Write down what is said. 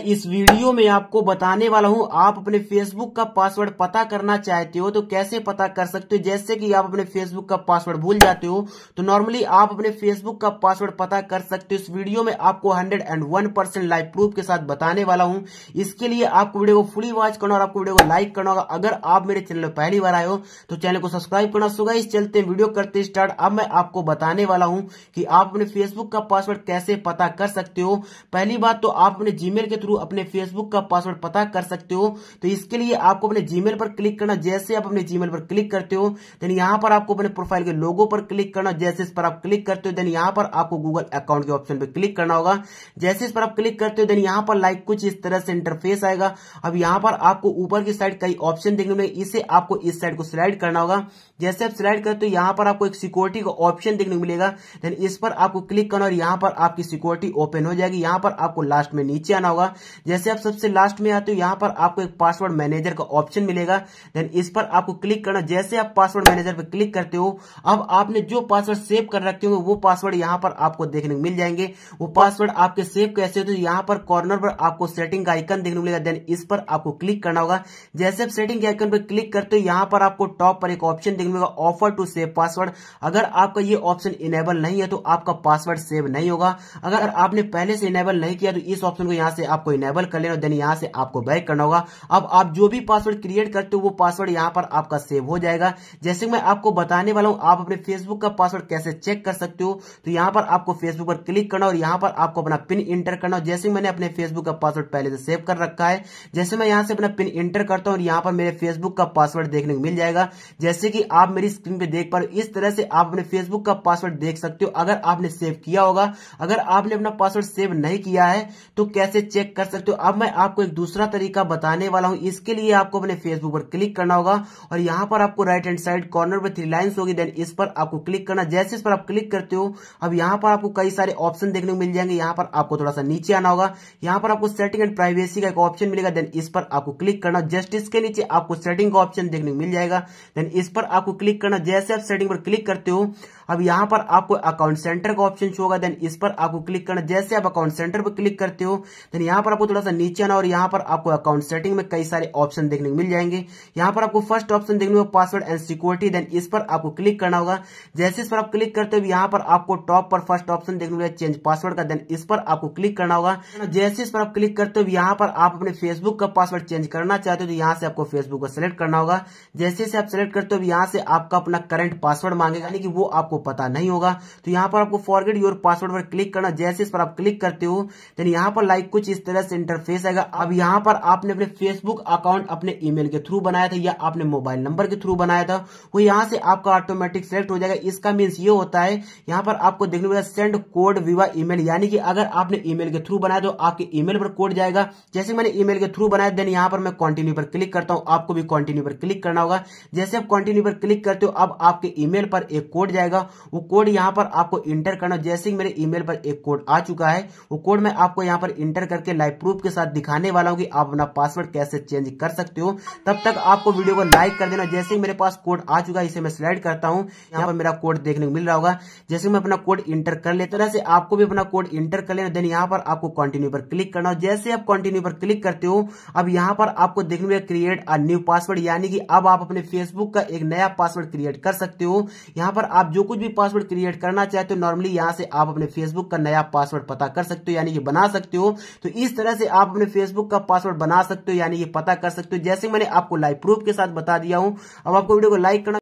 इस वीडियो में आपको बताने वाला हूं आप अपने फेसबुक का पासवर्ड पता करना चाहते हो तो कैसे पता कर सकते हो जैसे कि आप अपने फेसबुक का पासवर्ड भूल जाते हो तो नॉर्मली आप अपने फेसबुक का पासवर्ड पता कर सकते हो इस वीडियो में आपको 101 परसेंट लाइव प्रूफ के साथ बताने वाला हूं इसके लिए आपको वीडियो को फुली वॉच करना और आपको वीडियो को लाइक करना होगा अगर आप मेरे चैनल पहली बार आए हो तो चैनल को सब्सक्राइब करना सुगा इस चलते वीडियो करते स्टार्ट अब मैं आपको बताने वाला हूँ की आप अपने फेसबुक का पासवर्ड कैसे पता कर सकते हो पहली बात तो आप अपने जीमेल के थ्रू अपने फेसबुक का पासवर्ड पता कर सकते हो तो इसके लिए आपको अपने जीमेल पर क्लिक करना जैसे आप अपने जीमेल पर क्लिक करते हो देन यहाँ पर आपको अपने प्रोफाइल के लोगो पर क्लिक करना जैसे इस पर आप क्लिक करते हो देन यहाँ पर आपको गूगल अकाउंट के ऑप्शन पर क्लिक करना होगा जैसे इस पर आप क्लिक करते हो देन यहाँ पर लाइक कुछ इस तरह से इंटरफेस आएगा अब यहाँ पर आपको ऊपर की साइड कई ऑप्शन देखने में इसे आपको इस साइड को स्लाइड करना होगा जैसे आप स्लाइड करते हो यहाँ पर आपको एक सिक्योरिटी का ऑप्शन देखने को मिलेगा देन इस पर आपको क्लिक करना और यहाँ पर आपकी सिक्योरिटी ओपन हो जाएगी यहाँ पर आपको लास्ट में नीचे आना होगा जैसे आप सबसे लास्ट में आते हो यहाँ पर आपको एक पासवर्ड मैनेजर का ऑप्शन मिलेगा देन इस पर आपको क्लिक करना जैसे आप पासवर्ड मैनेजर पर क्लिक करते हो अब आपने जो पासवर्ड सेव कर रखे होंगे वो पासवर्ड यहाँ पर आपको देखने को मिल जाएंगे वो पासवर्ड आपके सेव कैसे होते हैं यहाँ पर कॉर्नर पर आपको सेटिंग का आइकन देखने को मिलेगा देन इस पर आपको क्लिक करना होगा जैसे आप सेटिंग के आइकन पर क्लिक करते हो यहाँ पर आपको टॉप पर एक ऑप्शन देखने को मिलेगा ऑफर टू सेव पासवर्ड अगर आपका ये ऑप्शन इनेबल नहीं है तो आपका पासवर्ड सेव नहीं होगा अगर आपने पहले से इनेबल नहीं किया तो इस ऑप्शन को यहाँ से आप आपको इनेबल कर लेना देन यहाँ से आपको बैक करना होगा अब आप जो भी पासवर्ड क्रिएट करते हो वो पासवर्ड यहाँ पर आपका सेव हो जाएगा जैसे मैं आपको बताने वाला हूँ आप अपने फेसबुक का पासवर्ड कैसे चेक कर सकते हो तो यहाँ पर आपको फेसबुक पर क्लिक करना और यहाँ पर आपको अपना पिन इंटर करना जैसे मैंने अपने फेसबुक का पासवर्ड पहले से सेव कर रखा है जैसे मैं यहाँ से अपना पिन इंटर करता हूँ यहाँ पर मेरे फेसबुक का पासवर्ड देखने को मिल जाएगा जैसे कि आप मेरी स्क्रीन पे देख पा रहे हो इस तरह से आप अपने फेसबुक का पासवर्ड देख सकते हो अगर आपने सेव किया होगा अगर आपने अपना पासवर्ड सेव नहीं किया है तो कैसे चेक कर सकते हो अब मैं आपको एक दूसरा तरीका बताने वाला हूं इसके लिए आपको अपने फेसबुक पर क्लिक करना होगा और यहां पर आपको राइट हैंड साइड कॉर्नर पर थ्री लाइन होगी देन इस पर आपको क्लिक करना जैसे इस पर आप क्लिक करते हो अब यहां पर आपको कई सारे ऑप्शन देखने को मिल जाएंगे यहां पर आपको थोड़ा सा नीचे आना होगा यहां पर आपको सेटिंग एंड प्राइवेसी का एक ऑप्शन मिलेगा देन इस पर आपको क्लिक करना जस्ट इसके नीचे आपको सेटिंग का ऑप्शन देखने को मिल जाएगा देन इस पर आपको क्लिक करना जैसे आप सेटिंग पर क्लिक करते हो अब यहां पर आपको अकाउंट सेंटर का ऑप्शन शो होगा देन इस पर आपको क्लिक करना जैसे आप अकाउंट सेंटर पर क्लिक करते हो देन यहां यहाँ पर आपको थोड़ा सा नीचे आना और यहाँ पर आपको अकाउंट सेटिंग में कई सारे ऑप्शन देखने को मिल जाएंगे यहाँ पर आपको फर्स्ट ऑप्शन देखने को पासवर्ड एंड सिक्योरिटी देन इस पर आपको क्लिक करना होगा जैसे इस पर आप क्लिक करते हो यहाँ पर आपको टॉप पर फर्स्ट ऑप्शन देखने को मिलेगा चेंज पासवर्ड का देन इस पर आपको क्लिक करना होगा जैसे इस पर आप क्लिक करते हो यहाँ पर आप अपने फेसबुक का पासवर्ड चेंज करना चाहते हो तो यहाँ से आपको फेसबुक को सिलेक्ट करना होगा जैसे इसे आप सिलेक्ट करते हो यहाँ से आपका अपना करंट पासवर्ड मांगेगा यानी कि वो आपको पता नहीं होगा तो यहाँ पर आपको फॉरगेट योर पासवर्ड पर क्लिक करना जैसे इस पर आप क्लिक करते हो देन यहाँ पर लाइक कुछ इस तरह से इंटरफेस आएगा अब यहाँ पर आपने अपने फेसबुक अकाउंट अपने ईमेल के थ्रू बनाया था या आपने मोबाइल नंबर के थ्रू बनाया था वो यहाँ से आपका ऑटोमेटिक सेलेक्ट हो जाएगा इसका मीन्स ये होता है यहाँ पर आपको देखने को सेंड कोड विवा ई यानी कि अगर आपने ई के थ्रू बनाया तो आपके ई पर कोड जाएगा जैसे मैंने ई के थ्रू बनाया देन यहाँ पर मैं कॉन्टिन्यू पर क्लिक करता हूँ आपको भी कॉन्टिन्यू पर क्लिक करना होगा जैसे आप कॉन्टिन्यू पर क्लिक करते हो अब आपके ईमेल पर एक कोड जाएगा वो कोड यहाँ पर आपको इंटर करना जैसे ही मेरे ईमेल पर एक कोड आ चुका है वो कोड मैं आपको यहाँ पर इंटर करके लाइव प्रूफ के साथ दिखाने वाला हूँ कि आप अपना पासवर्ड कैसे चेंज कर सकते हो तब तक आपको वीडियो को लाइक कर देना जैसे ही मेरे पास कोड आ चुका है इसे मैं सिलेक्ट करता हूँ यहाँ पर मेरा कोड देखने को मिल रहा होगा जैसे मैं अपना कोड इंटर कर लेता तरह से आपको भी अपना कोड इंटर कर लेना देन यहाँ पर आपको कंटिन्यू पर क्लिक करना हो जैसे आप कंटिन्यू पर क्लिक करते हो अब यहाँ पर आपको देखने में क्रिएट अ न्यू पासवर्ड यानी कि अब आप अपने फेसबुक का एक नया पासवर्ड क्रिएट कर सकते हो यहाँ पर आप जो कुछ भी पासवर्ड क्रिएट करना चाहते हो नॉर्मली यहाँ से आप अपने फेसबुक का नया पासवर्ड पता कर सकते हो यानी कि बना सकते हो तो इस इस तरह से आप अपने फेसबुक का पासवर्ड बना सकते हो यानी ये पता कर सकते हो जैसे मैंने आपको लाइव प्रूफ के साथ बता दिया हूं अब आपको वीडियो को लाइक करना